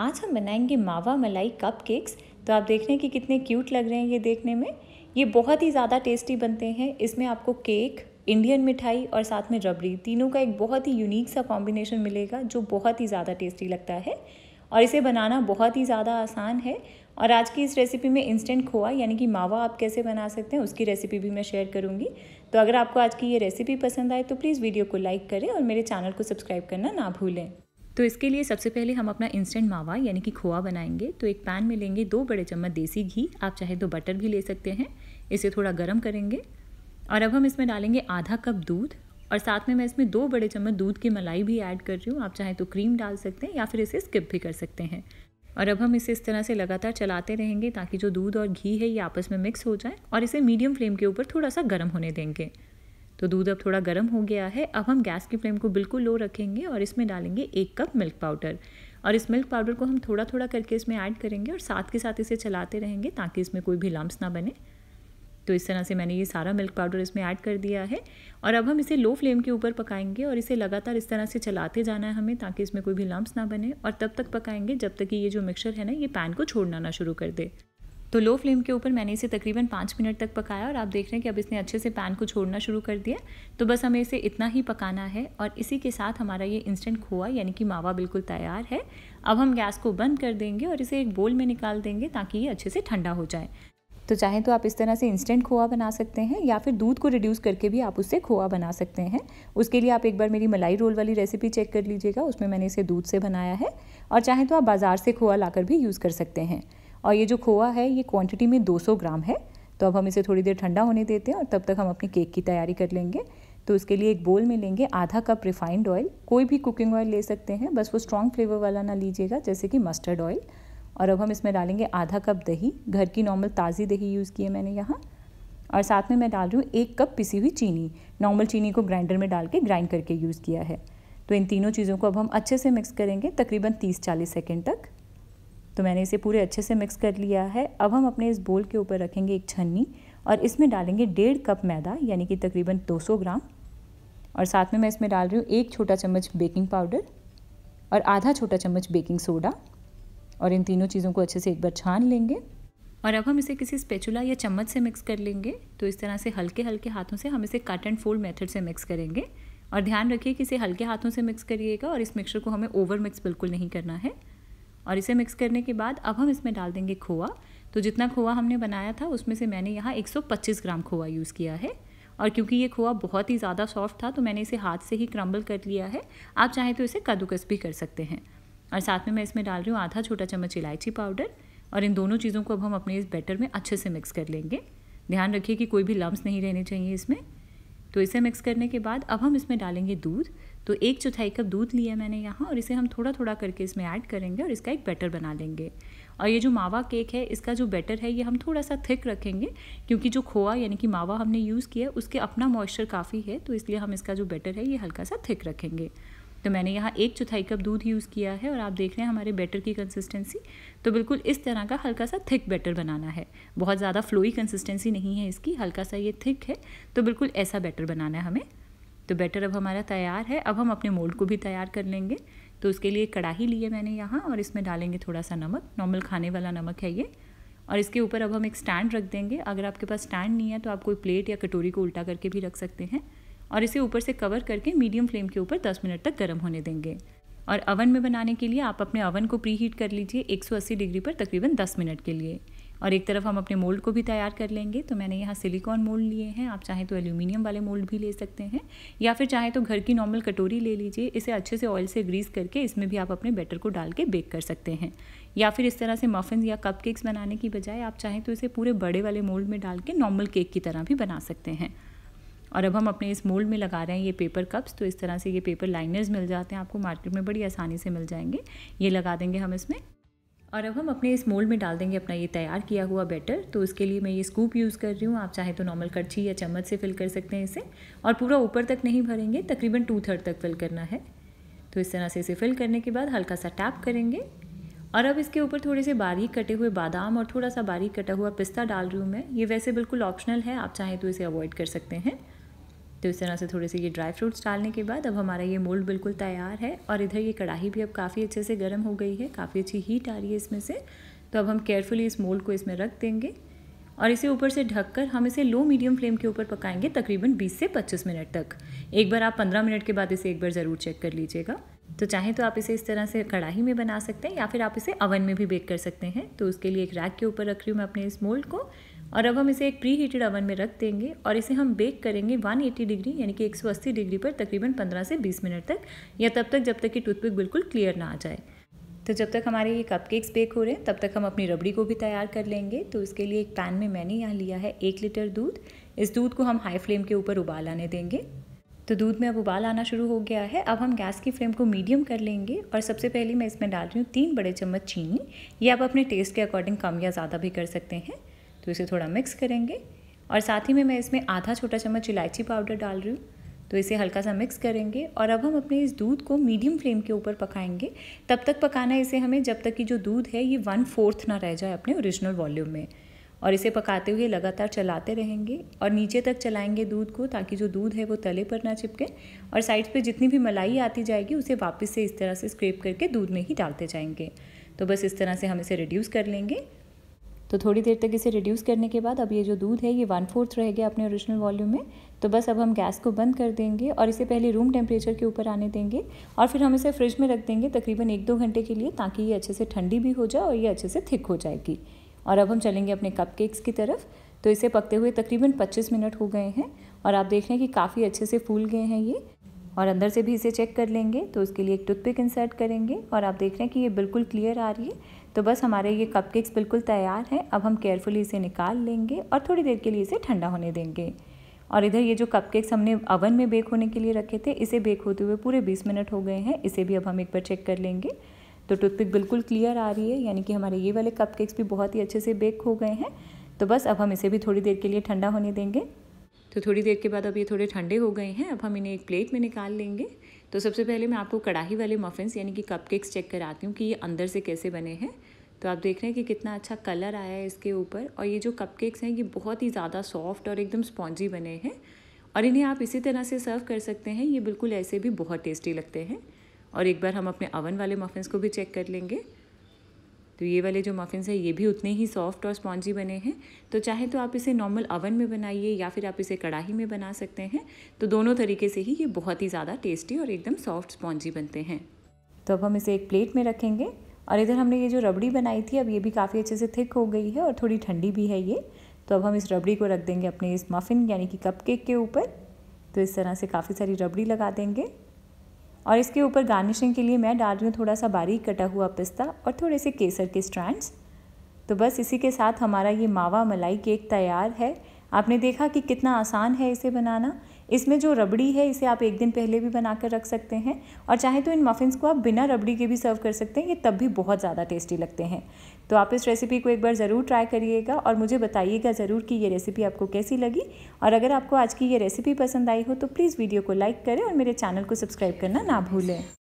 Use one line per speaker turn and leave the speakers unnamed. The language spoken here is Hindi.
आज हम बनाएंगे मावा मलाई कप केक्स तो आप देख रहे हैं कि कितने क्यूट लग रहे हैं ये देखने में ये बहुत ही ज़्यादा टेस्टी बनते हैं इसमें आपको केक इंडियन मिठाई और साथ में रबड़ी तीनों का एक बहुत ही यूनिक सा कॉम्बिनेशन मिलेगा जो बहुत ही ज़्यादा टेस्टी लगता है और इसे बनाना बहुत ही ज़्यादा आसान है और आज की इस रेसिपी में इंस्टेंट खोआ यानी कि मावा आप कैसे बना सकते हैं उसकी रेसिपी भी मैं शेयर करूँगी तो अगर आपको आज की ये रेसिपी पसंद आए तो प्लीज़ वीडियो को लाइक करें और मेरे चैनल को सब्सक्राइब करना ना भूलें तो इसके लिए सबसे पहले हम अपना इंस्टेंट मावा यानी कि खोआ बनाएंगे तो एक पैन में लेंगे दो बड़े चम्मच देसी घी आप चाहे तो बटर भी ले सकते हैं इसे थोड़ा गर्म करेंगे और अब हम इसमें डालेंगे आधा कप दूध और साथ में मैं इसमें दो बड़े चम्मच दूध की मलाई भी ऐड कर रही हूँ आप चाहे तो क्रीम डाल सकते हैं या फिर इसे स्किप भी कर सकते हैं और अब हम इसे इस तरह से लगातार चलाते रहेंगे ताकि जो दूध और घी है ये आपस में मिक्स हो जाए और इसे मीडियम फ्लेम के ऊपर थोड़ा सा गर्म होने देंगे तो दूध अब थोड़ा गर्म हो गया है अब हम गैस की फ्लेम को बिल्कुल लो रखेंगे और इसमें डालेंगे एक कप मिल्क पाउडर और इस मिल्क पाउडर को हम थोड़ा थोड़ा करके इसमें ऐड करेंगे और साथ के साथ इसे चलाते रहेंगे ताकि इसमें कोई भी लम्ब ना बने तो इस तरह से मैंने ये सारा मिल्क पाउडर इसमें ऐड कर दिया है और अब हम इसे लो फ्लेम के ऊपर पकाएंगे और इसे लगातार इस तरह से चलाते जाना है हमें ताकि इसमें कोई भी लम्ब ना बने और तब तक पकाएंगे जब तक कि ये जो मिक्सर है ना ये पैन को छोड़ना ना शुरू कर दे तो लो फ्लेम के ऊपर मैंने इसे तकरीबन पाँच मिनट तक पकाया और आप देख रहे हैं कि अब इसने अच्छे से पैन को छोड़ना शुरू कर दिया तो बस हमें इसे इतना ही पकाना है और इसी के साथ हमारा ये इंस्टेंट खोआ यानी कि मावा बिल्कुल तैयार है अब हम गैस को बंद कर देंगे और इसे एक बोल में निकाल देंगे ताकि ये अच्छे से ठंडा हो जाए तो चाहे तो आप इस तरह से इंस्टेंट खोआ बना सकते हैं या फिर दूध को रिड्यूस करके भी आप उससे खोआ बना सकते हैं उसके लिए आप एक बार मेरी मलाई रोल वाली रेसिपी चेक कर लीजिएगा उसमें मैंने इसे दूध से बनाया है और चाहे तो आप बाज़ार से खोआ लाकर भी यूज़ कर सकते हैं और ये जो खोआ है ये क्वांटिटी में 200 ग्राम है तो अब हम इसे थोड़ी देर ठंडा होने देते हैं और तब तक हम अपने केक की तैयारी कर लेंगे तो उसके लिए एक बोल में लेंगे आधा कप रिफाइंड ऑयल कोई भी कुकिंग ऑयल ले सकते हैं बस वो स्ट्रॉन्ग फ्लेवर वाला ना लीजिएगा जैसे कि मस्टर्ड ऑयल और अब हम इसमें डालेंगे आधा कप दही घर की नॉर्मल ताज़ी दही यूज़ की है मैंने यहाँ और साथ में मैं डाल रही हूँ एक कप पिसी हुई चीनी नॉर्मल चीनी को ग्राइंडर में डाल के ग्राइंड करके यूज़ किया है तो इन तीनों चीज़ों को अब हम अच्छे से मिक्स करेंगे तकरीबन 30-40 सेकेंड तक तो मैंने इसे पूरे अच्छे से मिक्स कर लिया है अब हम अपने इस बोल के ऊपर रखेंगे एक छन्नी और इसमें डालेंगे डेढ़ कप मैदा यानी कि तकरीबन 200 ग्राम और साथ में मैं इसमें डाल रही हूँ एक छोटा चम्मच बेकिंग पाउडर और आधा छोटा चम्मच बेकिंग सोडा और इन तीनों चीज़ों को अच्छे से एक बार छान लेंगे और अब हम इसे किसी स्पेचुला या चम्मच से मिक्स कर लेंगे तो इस तरह से हल्के हल्के हाथों से हम इसे कट एंड फोल्ड मेथड से मिक्स करेंगे और ध्यान रखिए कि इसे हल्के हाथों से मिक्स करिएगा और इस मिक्सर को हमें ओवर मिक्स बिल्कुल नहीं करना है और इसे मिक्स करने के बाद अब हम इसमें डाल देंगे खोआ तो जितना खोआ हमने बनाया था उसमें से मैंने यहाँ 125 ग्राम खोआ यूज़ किया है और क्योंकि ये खोआ बहुत ही ज़्यादा सॉफ्ट था तो मैंने इसे हाथ से ही क्रम्बल कर लिया है आप चाहें तो इसे कद्दूकस भी कर सकते हैं और साथ में मैं इसमें डाल रही हूँ आधा छोटा चम्मच इलायची पाउडर और इन दोनों चीज़ों को अब हम अपने इस बैटर में अच्छे से मिक्स कर लेंगे ध्यान रखिए कि कोई भी लम्ब नहीं रहने चाहिए इसमें तो इसे मिक्स करने के बाद अब हम इसमें डालेंगे दूध तो एक चौथाई कप दूध लिया मैंने यहाँ और इसे हम थोड़ा थोड़ा करके इसमें ऐड करेंगे और इसका एक बैटर बना लेंगे और ये जो मावा केक है इसका जो बैटर है ये हम थोड़ा सा थिक रखेंगे क्योंकि जो खोआ यानी कि मावा हमने यूज़ किया उसके अपना मॉइस्चर काफ़ी है तो इसलिए हम इसका जो बैटर है ये हल्का सा थिक रखेंगे तो मैंने यहाँ एक चौथाई कप दूध यूज़ किया है और आप देख रहे हैं हमारे बैटर की कंसिस्टेंसी तो बिल्कुल इस तरह का हल्का सा थिक बैटर बनाना है बहुत ज़्यादा फ्लोई कंसिस्टेंसी नहीं है इसकी हल्का सा ये थिक है तो बिल्कुल ऐसा बैटर बनाना है हमें तो बैटर अब हमारा तैयार है अब हम अपने मोल्ड को भी तैयार कर लेंगे तो उसके लिए कढ़ाई ली है मैंने यहाँ और इसमें डालेंगे थोड़ा सा नमक नॉर्मल खाने वाला नमक है ये और इसके ऊपर अब हम एक स्टैंड रख देंगे अगर आपके पास स्टैंड नहीं है तो आप कोई प्लेट या कटोरी को उल्टा करके भी रख सकते हैं और इसे ऊपर से कवर करके मीडियम फ्लेम के ऊपर 10 मिनट तक गर्म होने देंगे और अवन में बनाने के लिए आप अपने अवन को प्री हीट कर लीजिए 180 डिग्री पर तकरीबन 10 मिनट के लिए और एक तरफ हम अपने मोल्ड को भी तैयार कर लेंगे तो मैंने यहाँ सिलिकॉन मोल्ड लिए हैं आप चाहे तो एल्यूमिनियम वाले मोल्ड भी ले सकते हैं या फिर चाहे तो घर की नॉर्मल कटोरी ले लीजिए इसे अच्छे से ऑयल से ग्रीस करके इसमें भी आप अपने बैटर को डाल के बेक कर सकते हैं या फिर इस तरह से मफिन या कप केक्स बनाने की बजाय आप चाहें तो इसे पूरे बड़े वाले मोल्ड में डाल के नॉर्मल केक की तरह भी बना सकते हैं और अब हम अपने इस मोल्ड में लगा रहे हैं ये पेपर कप्स तो इस तरह से ये पेपर लाइनर्स मिल जाते हैं आपको मार्केट में बड़ी आसानी से मिल जाएंगे ये लगा देंगे हम इसमें और अब हम अपने इस मोल्ड में डाल देंगे अपना ये तैयार किया हुआ बैटर तो इसके लिए मैं ये स्कूप यूज़ कर रही हूँ आप चाहे तो नॉर्मल कड़छी या चम्मच से फिल कर सकते हैं इसे और पूरा ऊपर तक नहीं भरेंगे तकरीबन टू थर्ड तक फिल करना है तो इस तरह से इसे फिल करने के बाद हल्का सा टैप करेंगे और अब इसके ऊपर थोड़े से बारीक कटे हुए बादाम और थोड़ा सा बारीक कटा हुआ पिस्ता डाल रही हूँ मैं ये वैसे बिल्कुल ऑप्शनल है आप चाहें तो इसे अवॉइड कर सकते हैं तो इस तरह से थोड़े से ये ड्राई फ्रूट्स डालने के बाद अब हमारा ये मोल्ड बिल्कुल तैयार है और इधर ये कढ़ाई भी अब काफ़ी अच्छे से गर्म हो गई है काफ़ी अच्छी हीट आ रही है इसमें से तो अब हम केयरफुली इस मोल्ड को इसमें रख देंगे और इसे ऊपर से ढककर हम इसे लो मीडियम फ्लेम के ऊपर पकाएंगे तकरीबन 20 से 25 मिनट तक एक बार आप 15 मिनट के बाद इसे एक बार ज़रूर चेक कर लीजिएगा तो चाहे तो आप इसे इस तरह से कढ़ाई में बना सकते हैं या फिर आप इसे अवन में भी बेक कर सकते हैं तो उसके लिए एक रैक के ऊपर रख रही हूँ मैं अपने इस मोल्ड को और अब हम इसे एक प्री हीटेड ओवन में रख देंगे और इसे हम बेक करेंगे 180 डिग्री यानी कि 180 डिग्री पर तकरीबन 15 से 20 मिनट तक या तब तक जब तक कि टूथपिक बिल्कुल क्लियर ना आ जाए तो जब तक हमारे ये कपकेक्स बेक हो रहे हैं तब तक हम अपनी रबड़ी को भी तैयार कर लेंगे तो इसके लिए एक पैन में मैंने यहाँ लिया है एक लीटर दूध इस दूध को हम हाई फ्लेम के ऊपर उबाल आने देंगे तो दूध में अब उबाल आना शुरू हो गया है अब हम गैस की फ्लेम को मीडियम कर लेंगे और सबसे पहले मैं इसमें डाल रही हूँ तीन बड़े चम्मच चीनी ये आप अपने टेस्ट के अकॉर्डिंग कम या ज़्यादा भी कर सकते हैं तो इसे थोड़ा मिक्स करेंगे और साथ ही में मैं इसमें आधा छोटा चम्मच इलायची पाउडर डाल रही हूँ तो इसे हल्का सा मिक्स करेंगे और अब हम अपने इस दूध को मीडियम फ्लेम के ऊपर पकाएंगे तब तक पकाना है इसे हमें जब तक कि जो दूध है ये वन फोर्थ ना रह जाए अपने ओरिजिनल वॉल्यूम में और इसे पकाते हुए लगातार चलाते रहेंगे और नीचे तक चलाएंगे दूध को ताकि जो दूध है वो तले पर ना चिपके और साइड्स पे जितनी भी मलाई आती जाएगी उसे वापस से इस तरह से स्क्रेप करके दूध में ही डालते जाएंगे तो बस इस तरह से हम इसे रिड्यूस कर लेंगे तो थोड़ी देर तक इसे रिड्यूस करने के बाद अब ये जो दूध है ये वन फोर्थ रह गया अपने ओरिजिनल वॉल्यूम में तो बस अब हम गैस को बंद कर देंगे और इसे पहले रूम टेम्परेचर के ऊपर आने देंगे और फिर हम इसे फ्रिज में रख देंगे तकरीबन एक दो घंटे के लिए ताकि ये अच्छे से ठंडी भी हो जाए और ये अच्छे से थिक हो जाएगी और अब हम चलेंगे अपने कप की तरफ तो इसे पकते हुए तकरीबन पच्चीस मिनट हो गए हैं और आप देख रहे हैं कि काफ़ी अच्छे से फूल गए हैं ये और अंदर से भी इसे चेक कर लेंगे तो उसके लिए एक टूथपिक इंसर्ट करेंगे और आप देख रहे हैं कि ये बिल्कुल क्लियर आ रही है तो बस हमारे ये कपकेक्स बिल्कुल तैयार हैं अब हम केयरफुली इसे निकाल लेंगे और थोड़ी देर के लिए इसे ठंडा होने देंगे और इधर ये जो कपकेक्स हमने अवन में बेक होने के लिए रखे थे इसे बेक होते हुए पूरे 20 मिनट हो गए हैं इसे भी अब हम एक बार चेक कर लेंगे तो टूथपिक बिल्कुल क्लियर आ रही है यानी कि हमारे ये वाले कपकेक्स भी बहुत ही अच्छे से बेक हो गए हैं तो बस अब हम इसे भी थोड़ी देर के लिए ठंडा होने देंगे तो थोड़ी देर के बाद अब ये थोड़े ठंडे हो गए हैं अब हम इन्हें एक प्लेट में निकाल लेंगे तो सबसे पहले मैं आपको कढ़ाई वाले मफ़िन्स यानी कि कपकेक्स चेक कराती हूँ कि ये अंदर से कैसे बने हैं तो आप देख रहे हैं कि कितना अच्छा कलर आया है इसके ऊपर और ये जो कपकेक्स हैं ये बहुत ही ज़्यादा सॉफ्ट और एकदम स्पॉन्जी बने हैं और इन्हें आप इसी तरह से सर्व कर सकते हैं ये बिल्कुल ऐसे भी बहुत टेस्टी लगते हैं और एक बार हम अपने अवन वाले मफ़िन्स को भी चेक कर लेंगे तो ये वाले जो मफ़िन्स हैं ये भी उतने ही सॉफ्ट और स्पॉन्जी बने हैं तो चाहे तो आप इसे नॉर्मल अवन में बनाइए या फिर आप इसे कढ़ाई में बना सकते हैं तो दोनों तरीके से ही ये बहुत ही ज़्यादा टेस्टी और एकदम सॉफ्ट स्पॉन्जी बनते हैं तो अब हम इसे एक प्लेट में रखेंगे और इधर हमने ये जो रबड़ी बनाई थी अब ये भी काफ़ी अच्छे से थिक हो गई है और थोड़ी ठंडी भी है ये तो अब हम इस रबड़ी को रख देंगे अपने इस मफ़िन यानी कि कप केक के ऊपर तो इस तरह से काफ़ी सारी रबड़ी लगा देंगे और इसके ऊपर गार्निशिंग के लिए मैं डाल रही हूँ थोड़ा सा बारीक कटा हुआ पिस्ता और थोड़े से केसर के स्ट्रैंड्स तो बस इसी के साथ हमारा ये मावा मलाई केक तैयार है आपने देखा कि कितना आसान है इसे बनाना इसमें जो रबड़ी है इसे आप एक दिन पहले भी बना कर रख सकते हैं और चाहे तो इन मफ़िन्स को आप बिना रबड़ी के भी सर्व कर सकते हैं ये तब भी बहुत ज़्यादा टेस्टी लगते हैं तो आप इस रेसिपी को एक बार ज़रूर ट्राई करिएगा और मुझे बताइएगा ज़रूर कि ये रेसिपी आपको कैसी लगी और अगर आपको आज की ये रेसिपी पसंद आई हो तो प्लीज़ वीडियो को लाइक करें और मेरे चैनल को सब्सक्राइब करना ना भूलें